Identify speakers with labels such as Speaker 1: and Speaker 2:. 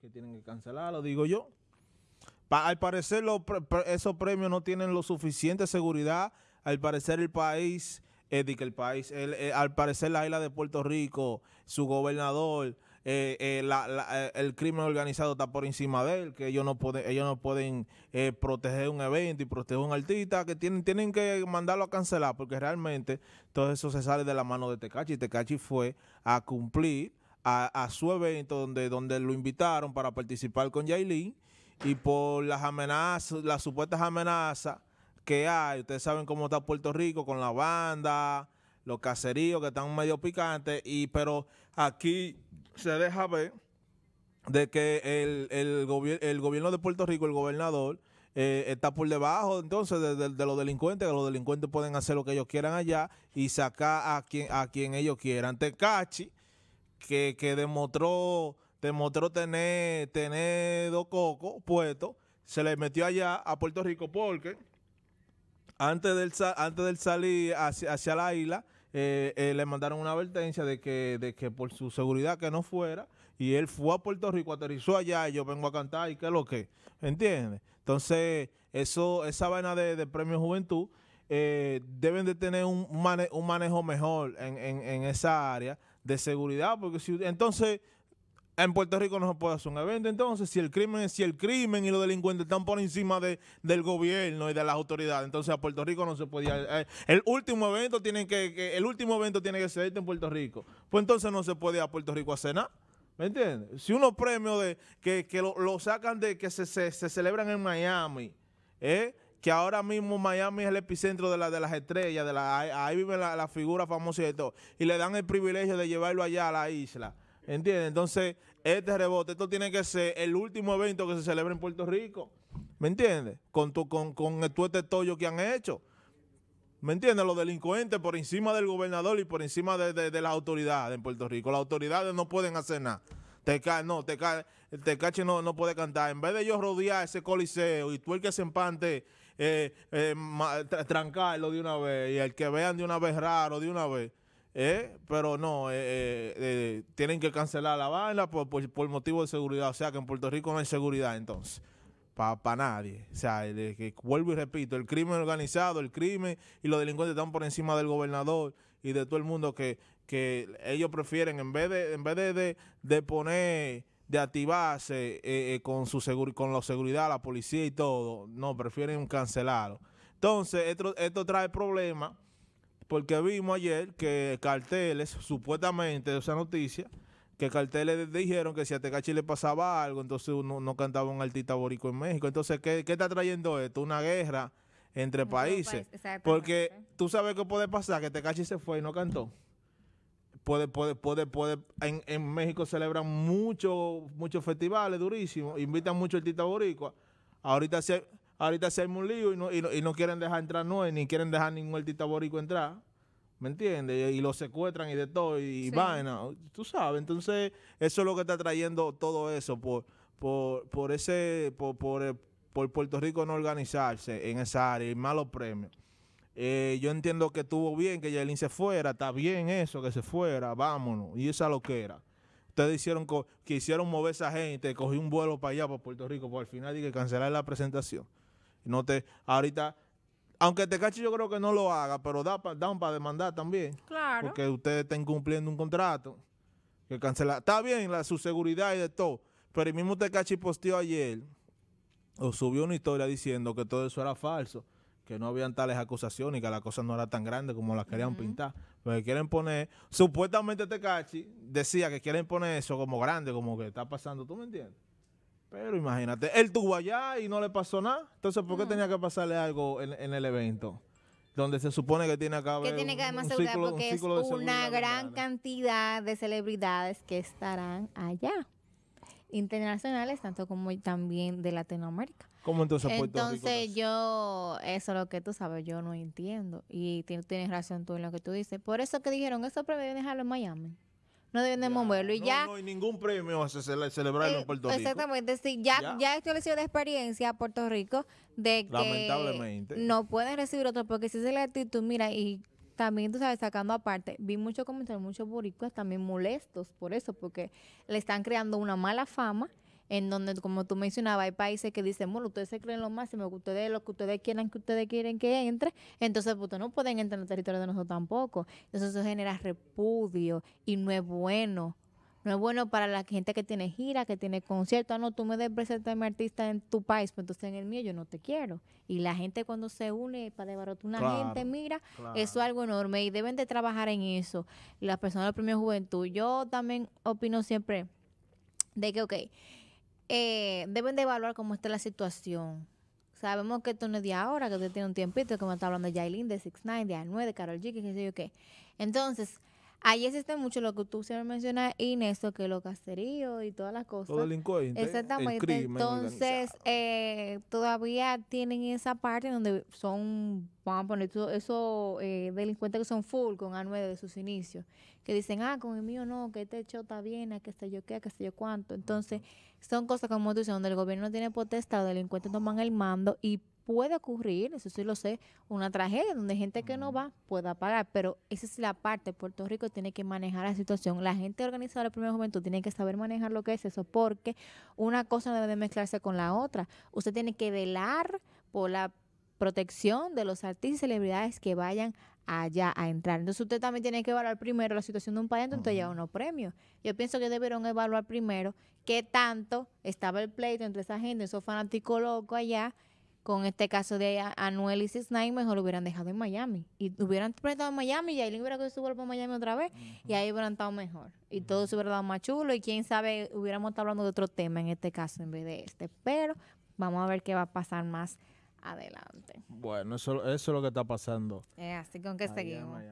Speaker 1: que tienen que cancelar, lo digo yo. al parecer esos premios no tienen lo suficiente seguridad. Al parecer el país, eh, el país, eh, al parecer la isla de Puerto Rico, su gobernador, eh, el crimen organizado está por encima de él, que ellos no pueden, ellos no pueden proteger un evento y proteger un artista, que tienen, tienen que mandarlo a cancelar, porque realmente todo eso se sale de la mano de Tecachi. Tecachi fue a cumplir a, su evento donde, donde lo invitaron para participar con Yailin y por las amenazas, las supuestas amenazas que hay. Ustedes saben cómo está Puerto Rico con la banda, los caseríos que están medio picantes, y, pero aquí se deja ver de que el, el, gobierno de Puerto Rico, el gobernador, eh, está por debajo entonces de, los delincuentes, que los delincuentes pueden hacer lo que ellos quieran allá y sacar a quien, a quien ellos quieran. Tecachi que, que demostró, demostró tener, tener dos cocos puestos, se le metió allá a Puerto Rico porque antes del, antes del salir hacia, la isla, eh, eh, le mandaron una advertencia de que, de que por su seguridad que no fuera, y él fue a Puerto Rico, aterrizó allá, yo vengo a cantar, y qué lo que, ¿entiendes? Entonces, eso, esa vaina de, Premio Juventud, eh, deben de tener un, un manejo mejor en, en, en, esa área de seguridad, porque si entonces en Puerto Rico no se puede hacer un evento. Entonces, si el crimen, si el crimen y los delincuentes están por encima de, del gobierno y de las autoridades, entonces a Puerto Rico no se podía. Eh, el último evento tiene que, el último evento tiene que ser este en Puerto Rico. Pues entonces no se puede a Puerto Rico a nada. ¿Me entiendes? Si unos premios de que, lo, sacan de que se, se, se celebran en Miami, ¿eh? que ahora mismo Miami es el epicentro de, la, de las estrellas, de la, ahí viven la figura famosa y todo, y le dan el privilegio de llevarlo allá a la isla. ¿Entiendes? Entonces, este rebote, esto tiene que ser el último evento que se celebra en Puerto Rico. ¿Me entiendes? Con, tu, con, con todo este tollo que han hecho. ¿Me entiendes? Los delincuentes por encima del gobernador y por encima de, de, de las autoridades en Puerto Rico. Las autoridades no pueden hacer nada. Teca, no, Teca, Tecache no, no puede cantar. En vez de ellos rodear ese coliseo y tú el que se empante eh, eh trancarlo de una vez y el que vean de una vez raro, de una vez. Eh, pero no, eh, tienen que cancelar la vaina por, por, motivo de seguridad. O sea que en Puerto Rico no hay seguridad entonces. Para nadie. O sea, que, vuelvo y repito, el crimen organizado, el crimen y los delincuentes están por encima del gobernador y de todo el mundo que, ellos prefieren, en vez de, en vez de, de poner de activarse eh, eh, con su con la seguridad, la policía y todo. No, prefieren un cancelado. Entonces, esto, trae problemas porque vimos ayer que carteles, supuestamente, esa noticia, que carteles dijeron que si a Tecachi le pasaba algo, entonces uno no cantaba un artista borico en México. Entonces, ¿qué, ¿qué, está trayendo esto? Una guerra entre países. Porque tú sabes qué puede pasar, que Tecachi se fue y no cantó puede, puede, puede, En, México celebran muchos muchos festivales durísimos, invitan mucho Tita boricua. Ahorita se, ahorita se un lío y no, y no, quieren dejar entrar nueve, ni quieren dejar ningún Tita boricua entrar. ¿Me entiendes? Y lo secuestran y de todo, y, vaina. Tú sabes, entonces eso es lo que está trayendo todo eso por, por, ese, por, por Puerto Rico no organizarse en esa área y malos premios. Eh, yo entiendo que estuvo bien que Yaelin se fuera, está bien eso, que se fuera, vámonos. Y esa lo que era. Ustedes hicieron, hicieron mover esa gente, cogí un vuelo para allá, para Puerto Rico, por al final y que cancelar la presentación. No te, ahorita, aunque te cache yo creo que no lo haga, pero da para demandar también. Claro. Porque ustedes están cumpliendo un contrato. Que cancela. Está bien la, su seguridad y de todo. Pero el mismo Tecachi posteó ayer, o subió una historia diciendo que todo eso era falso que no habían tales acusaciones y que la cosa no era tan grande como la querían pintar. Porque quieren poner, supuestamente Tecachi este decía que quieren poner eso como grande, como que está pasando, ¿tú me entiendes? Pero imagínate, él tuvo allá y no le pasó nada. Entonces, ¿por qué tenía que pasarle algo en, el evento? Donde se supone que tiene acá. Que tiene porque es una gran
Speaker 2: cantidad de celebridades que estarán allá internacionales, tanto como también de Latinoamérica.
Speaker 1: ¿Cómo entonces Puerto Entonces
Speaker 2: yo, eso es lo que tú sabes, yo no entiendo. Y tienes razón tú en lo que tú dices. Por eso que dijeron, eso premios deben dejarlo en Miami. No deben de moverlo. Y no, ya, no hay
Speaker 1: ningún premio a celebrarlo en eh, Puerto Rico. Exactamente.
Speaker 2: Sí, ya, ya. ya esto de experiencia a Puerto Rico de que Lamentablemente. no pueden recibir otro, porque si es la actitud, mira, y también, tú sabes, sacando aparte, vi muchos comentarios, muchos boricuas también molestos por eso, porque le están creando una mala fama en donde, como tú mencionabas, hay países que dicen, bueno, ustedes se creen lo máximo, que ustedes, lo que ustedes quieran, que ustedes quieren que entre, entonces pues, no pueden entrar en el territorio de nosotros tampoco. Entonces eso genera repudio y no es bueno no es bueno para la gente que tiene gira, que tiene conciertos. Ah, no, tú me debes presentar a mi artista en tu país, pues entonces en el mío yo no te quiero. Y la gente cuando se une para debarotar, una gente, mira, eso es algo enorme y deben de trabajar en eso. Las personas del Premio Juventud. Yo también opino siempre de que, ok, eh, deben de evaluar cómo está la situación. Sabemos que esto no es de ahora, que usted tiene un tiempito, que me está hablando de Yailin, de 6 9 de 9 de Carol G, que sé yo qué. Entonces, Ahí existe mucho lo que tú siempre mencionas, Inés, que los caseríos y todas las cosas. Todo delincuente. Exactamente. Entonces, eh, todavía tienen esa parte donde son, vamos a poner, esos eh, delincuentes que son full con A9 de sus inicios, que dicen, ah, con el mío no, que este chota está bien, a que sé yo qué, que sé yo cuánto. Entonces, son cosas como tú dices, donde el gobierno no tiene potestad, los delincuentes toman el mando y puede ocurrir, eso sí lo sé, una tragedia donde gente que no mm. va pueda pagar, pero esa es la parte, Puerto Rico tiene que manejar la situación, la gente organizada el primer momento tiene que saber manejar lo que es eso, porque una cosa debe mezclarse con la otra, usted tiene que velar por la protección de los artistas y celebridades que vayan allá a entrar. Entonces usted también tiene que evaluar primero la situación de un país, entonces ya uno premio. Yo pienso que debieron evaluar primero qué tanto estaba el pleito entre esa gente, esos fanáticos locos allá, con este caso de Anuel y Six mejor lo hubieran dejado en Miami. Y hubieran presentado en Miami y ahí le hubiera cogido su cuerpo a Miami otra vez y ahí hubieran estado mejor. Y todo se hubiera dado más chulo y quién sabe, hubiéramos estado hablando de otro tema en este caso en vez de este. Pero vamos a ver qué va a pasar más adelante.
Speaker 1: Bueno, eso, eso es lo que está pasando.
Speaker 2: Eh, así con que seguimos.